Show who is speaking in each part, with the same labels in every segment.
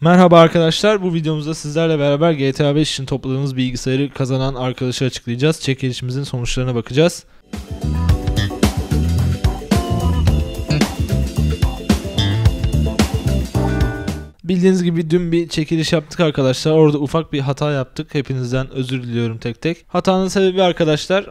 Speaker 1: Merhaba arkadaşlar. Bu videomuzda sizlerle beraber GTA 5 için topladığımız bilgisayarı kazanan arkadaşı açıklayacağız. Çekilişimizin sonuçlarına bakacağız. Bildiğiniz gibi dün bir çekiliş yaptık arkadaşlar. Orada ufak bir hata yaptık. Hepinizden özür diliyorum tek tek. Hatanın sebebi arkadaşlar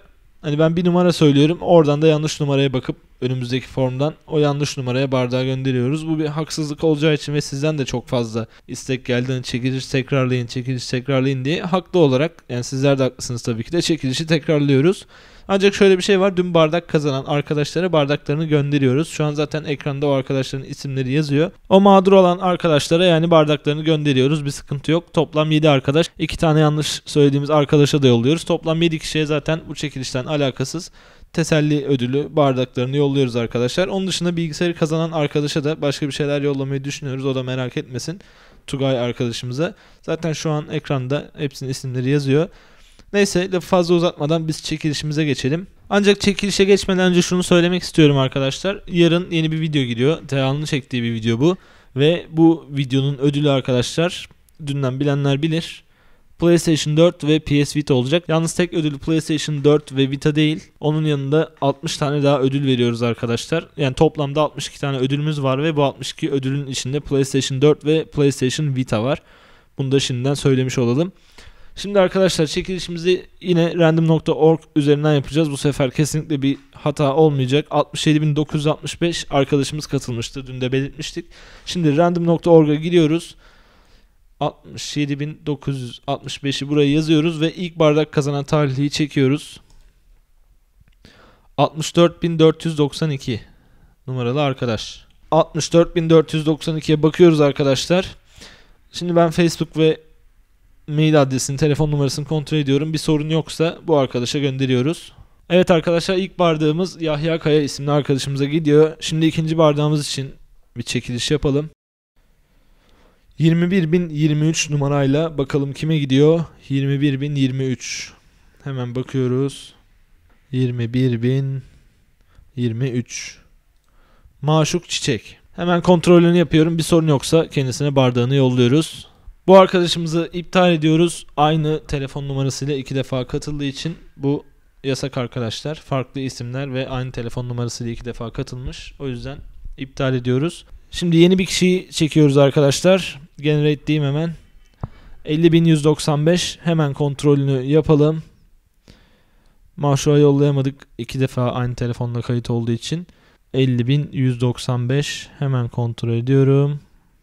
Speaker 1: Hani ben bir numara söylüyorum. Oradan da yanlış numaraya bakıp önümüzdeki formdan o yanlış numaraya bardağı gönderiyoruz. Bu bir haksızlık olacağı için ve sizden de çok fazla istek geldiğini Hani çekiliş tekrarlayın, çekiliş tekrarlayın diye haklı olarak yani sizler de haklısınız tabii ki de çekilişi tekrarlıyoruz. Ancak şöyle bir şey var. Dün bardak kazanan arkadaşlara bardaklarını gönderiyoruz. Şu an zaten ekranda o arkadaşların isimleri yazıyor. O mağdur olan arkadaşlara yani bardaklarını gönderiyoruz. Bir sıkıntı yok. Toplam 7 arkadaş. 2 tane yanlış söylediğimiz arkadaşa da yolluyoruz. Toplam 7 kişiye zaten bu çekilişten alakasız teselli ödülü bardaklarını yolluyoruz arkadaşlar. Onun dışında bilgisayarı kazanan arkadaşa da başka bir şeyler yollamayı düşünüyoruz. O da merak etmesin. Tugay arkadaşımıza. Zaten şu an ekranda hepsinin isimleri yazıyor. Neyse lafı fazla uzatmadan biz çekilişimize geçelim. Ancak çekilişe geçmeden önce şunu söylemek istiyorum arkadaşlar. Yarın yeni bir video gidiyor. Tehan'ın çektiği bir video bu. Ve bu videonun ödülü arkadaşlar dünden bilenler bilir. PlayStation 4 ve PS Vita olacak. Yalnız tek ödülü PlayStation 4 ve Vita değil. Onun yanında 60 tane daha ödül veriyoruz arkadaşlar. Yani toplamda 62 tane ödülümüz var ve bu 62 ödülün içinde PlayStation 4 ve PlayStation Vita var. Bunu da şimdiden söylemiş olalım. Şimdi arkadaşlar çekilişimizi yine random.org üzerinden yapacağız. Bu sefer kesinlikle bir hata olmayacak. 67.965 arkadaşımız katılmıştı. Dün de belirtmiştik. Şimdi random.org'a giriyoruz. 67.965'i buraya yazıyoruz ve ilk bardak kazanan tarihliği çekiyoruz. 64.492 numaralı arkadaş. 64.492'ye bakıyoruz arkadaşlar. Şimdi ben Facebook ve mail adresini, telefon numarasını kontrol ediyorum. Bir sorun yoksa bu arkadaşa gönderiyoruz. Evet arkadaşlar ilk bardağımız Yahya Kaya isimli arkadaşımıza gidiyor. Şimdi ikinci bardağımız için bir çekiliş yapalım. 21.023 numarayla bakalım kime gidiyor? 21.023 Hemen bakıyoruz. 21.023 Maşuk Çiçek. Hemen kontrolünü yapıyorum. Bir sorun yoksa kendisine bardağını yolluyoruz. Bu arkadaşımızı iptal ediyoruz. Aynı telefon numarasıyla iki defa katıldığı için bu yasak arkadaşlar. Farklı isimler ve aynı telefon numarasıyla iki defa katılmış. O yüzden iptal ediyoruz. Şimdi yeni bir kişiyi çekiyoruz arkadaşlar. Generate diyeyim hemen. 50.195 hemen kontrolünü yapalım. Mahşura yollayamadık. iki defa aynı telefonla kayıt olduğu için. 50.195 hemen kontrol ediyorum.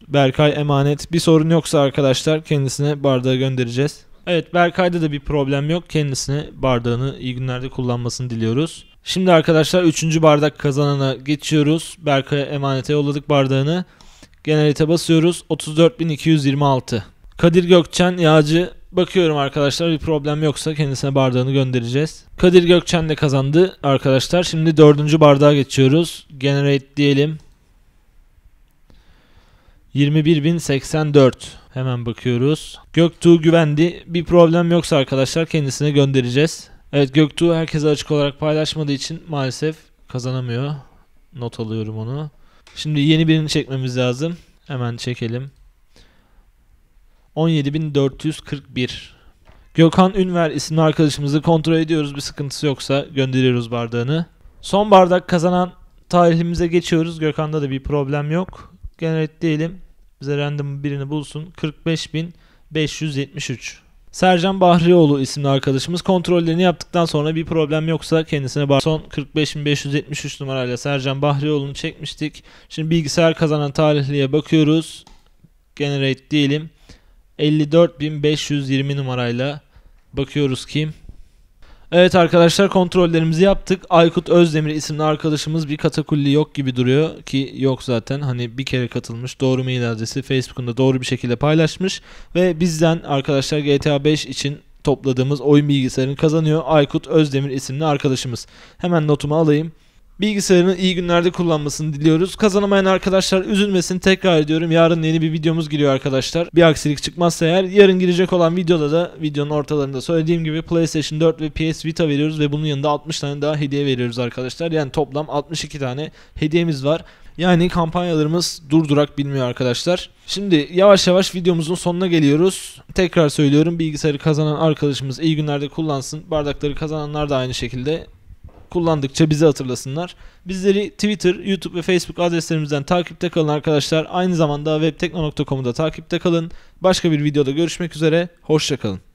Speaker 1: Berkay emanet. Bir sorun yoksa arkadaşlar kendisine bardağı göndereceğiz. Evet Berkay'da da bir problem yok. Kendisine bardağını iyi günlerde kullanmasını diliyoruz. Şimdi arkadaşlar 3. bardak kazanana geçiyoruz. Berkay'a emanete yolladık bardağını. Generate basıyoruz. 34.226. Kadir Gökçen Yağcı Bakıyorum arkadaşlar bir problem yoksa kendisine bardağını göndereceğiz. Kadir Gökçen de kazandı arkadaşlar. Şimdi dördüncü bardağa geçiyoruz. Generate diyelim. 21.084 hemen bakıyoruz. Göktuğ güvendi. Bir problem yoksa arkadaşlar kendisine göndereceğiz. Evet Göktuğ herkese açık olarak paylaşmadığı için maalesef kazanamıyor. Not alıyorum onu. Şimdi yeni birini çekmemiz lazım. Hemen çekelim. 17.441 Gökhan Ünver isimli arkadaşımızı kontrol ediyoruz. Bir sıkıntısı yoksa gönderiyoruz bardağını. Son bardak kazanan tarihimize geçiyoruz. Gökhan'da da bir problem yok. Generate diyelim. Bize random birini bulsun. 45573. Sercan Bahrioğlu isimli arkadaşımız kontrollerini yaptıktan sonra bir problem yoksa kendisine bar son 45573 numarayla Sercan Bahrioğlu'nu çekmiştik. Şimdi bilgisayar kazanan tarihliye bakıyoruz. Generate diyelim. 54520 numarayla bakıyoruz kim? Evet arkadaşlar kontrollerimizi yaptık. Aykut Özdemir isimli arkadaşımız bir katakulli yok gibi duruyor ki yok zaten. Hani bir kere katılmış. Doğru mail adresi Facebook'unda doğru bir şekilde paylaşmış ve bizden arkadaşlar GTA 5 için topladığımız oyun bilgisayarını kazanıyor Aykut Özdemir isimli arkadaşımız. Hemen notumu alayım. Bilgisayarını iyi günlerde kullanmasını diliyoruz. Kazanamayan arkadaşlar üzülmesin. Tekrar ediyorum yarın yeni bir videomuz giriyor arkadaşlar. Bir aksilik çıkmazsa eğer yarın girecek olan videoda da videonun ortalarında söylediğim gibi PlayStation 4 ve PS Vita veriyoruz ve bunun yanında 60 tane daha hediye veriyoruz arkadaşlar. Yani toplam 62 tane hediyemiz var. Yani kampanyalarımız durdurak bilmiyor arkadaşlar. Şimdi yavaş yavaş videomuzun sonuna geliyoruz. Tekrar söylüyorum bilgisayarı kazanan arkadaşımız iyi günlerde kullansın. Bardakları kazananlar da aynı şekilde kullandıkça bizi hatırlasınlar. Bizleri Twitter, YouTube ve Facebook adreslerimizden takipte kalın arkadaşlar. Aynı zamanda webtekno.com'u da takipte kalın. Başka bir videoda görüşmek üzere. Hoşçakalın.